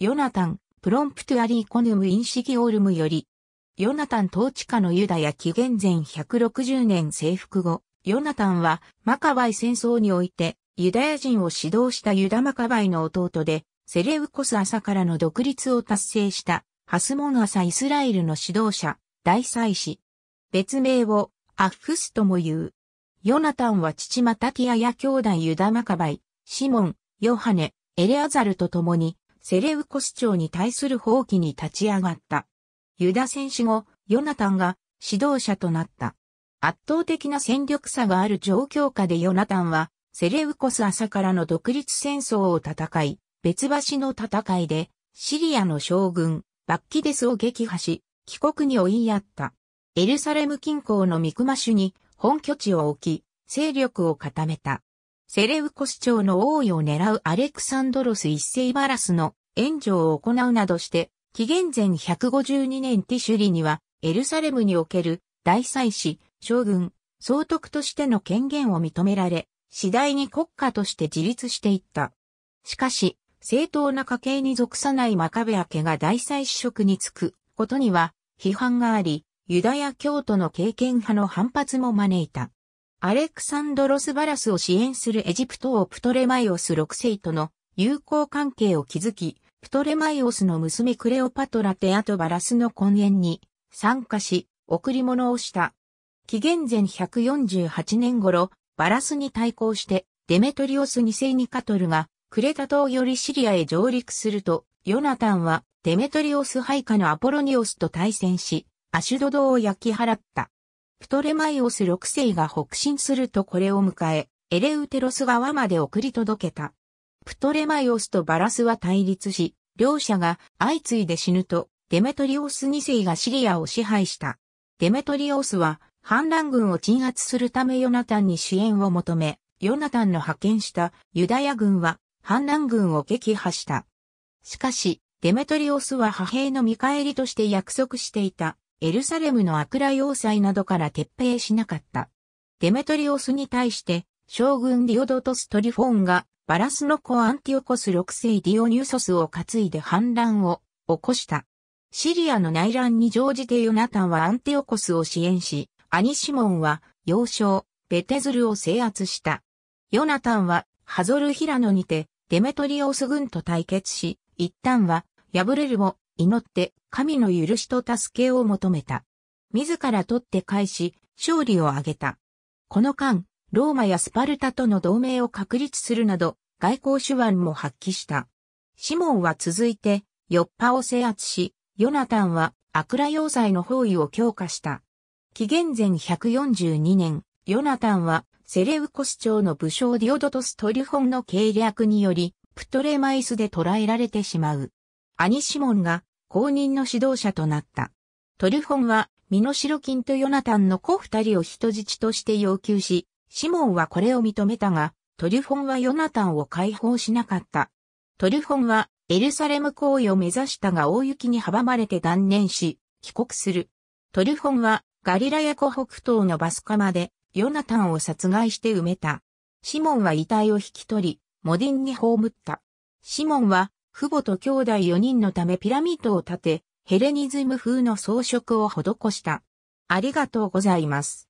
ヨナタン、プロンプトゥアリーコヌム・インシギオルムより、ヨナタン統治下のユダヤ紀元前160年征服後、ヨナタンはマカバイ戦争においてユダヤ人を指導したユダマカバイの弟で、セレウコス朝からの独立を達成したハスモン朝イスラエルの指導者、大祭司。別名をアッフスとも言う。ヨナタンは父マタティアや兄弟ユダマカバイ、シモン、ヨハネ、エレアザルと共にセレウコス朝に対する放棄に立ち上がった。ユダ戦死後、ヨナタンが指導者となった。圧倒的な戦力差がある状況下でヨナタンは、セレウコス朝からの独立戦争を戦い、別橋の戦いで、シリアの将軍、バッキデスを撃破し、帰国に追いやった。エルサレム近郊のミクマシュに本拠地を置き、勢力を固めた。セレウコ市長の王位を狙うアレクサンドロス一世バラスの援助を行うなどして、紀元前152年ティシュリには、エルサレムにおける大祭司、将軍、総督としての権限を認められ、次第に国家として自立していった。しかし、正当な家系に属さないマカベア家が大祭司職に就くことには批判があり、ユダヤ教徒の経験派の反発も招いた。アレクサンドロス・バラスを支援するエジプト王プトレマイオス6世との友好関係を築き、プトレマイオスの娘クレオパトラテアとバラスの婚宴に参加し、贈り物をした。紀元前148年頃、バラスに対抗してデメトリオス2世ニカトルがクレタ島よりシリアへ上陸すると、ヨナタンはデメトリオス配下のアポロニオスと対戦し、アシュドドを焼き払った。プトレマイオス6世が北進するとこれを迎え、エレウテロス側まで送り届けた。プトレマイオスとバラスは対立し、両者が相次いで死ぬと、デメトリオス2世がシリアを支配した。デメトリオスは、反乱軍を鎮圧するためヨナタンに支援を求め、ヨナタンの派遣したユダヤ軍は反乱軍を撃破した。しかし、デメトリオスは派兵の見返りとして約束していたエルサレムのアクラ要塞などから撤兵しなかった。デメトリオスに対して将軍ディオドトス・トリフォンがバラスの子アンティオコス6世ディオニュソスを担いで反乱を起こした。シリアの内乱に乗じてヨナタンはアンティオコスを支援し、アニシモンは要少、ベテズルを制圧した。ヨナタンはハゾルヒラノにてデメトリオス軍と対決し、一旦は敗れるも祈って神の許しと助けを求めた。自ら取って返し、勝利を挙げた。この間、ローマやスパルタとの同盟を確立するなど、外交手腕も発揮した。シモンは続いて、ヨッパを制圧し、ヨナタンはアクラ要塞の包囲を強化した。紀元前142年、ヨナタンはセレウコス朝の武将ディオドトス・トリフォンの計略により、プトレマイスで捕らえられてしまう。兄シモンが公認の指導者となった。トリュフォンは、身代金とヨナタンの子二人を人質として要求し、シモンはこれを認めたが、トリュフォンはヨナタンを解放しなかった。トリュフォンはエルサレム行為を目指したが大雪に阻まれて断念し、帰国する。トリュフォンはガリラヤ湖北東のバスカまでヨナタンを殺害して埋めた。シモンは遺体を引き取り、モディンに葬った。シモンは父母と兄弟4人のためピラミッドを建て、ヘレニズム風の装飾を施した。ありがとうございます。